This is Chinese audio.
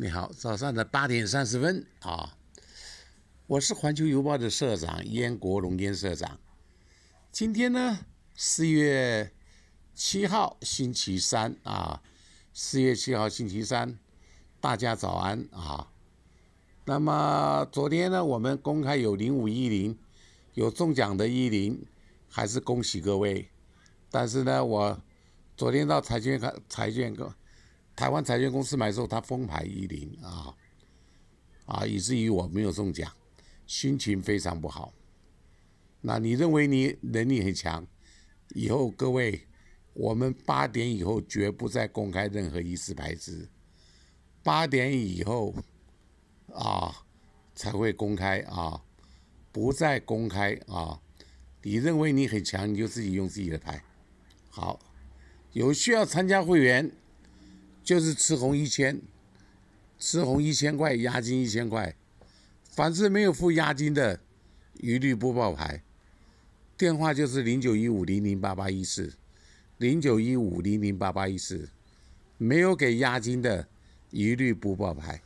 你好，早上的八点三十分啊，我是环球邮报的社长燕国荣，燕社长。今天呢，四月七号星期三啊，四月七号星期三，大家早安啊。那么昨天呢，我们公开有零五一零有中奖的一零，还是恭喜各位。但是呢，我昨天到财券看财券个。台湾财券公司买的时候，他封牌一零啊，啊，以至于我没有中奖，心情非常不好。那你认为你能力很强？以后各位，我们八点以后绝不再公开任何一次牌子，八点以后啊才会公开啊，不再公开啊。你认为你很强，你就自己用自己的牌。好，有需要参加会员。就是吃红一千，吃红一千块，押金一千块，凡是没有付押金的，一律不报牌。电话就是零九一五零零八八一四，零九一五零零八八一四，没有给押金的，一律不报牌。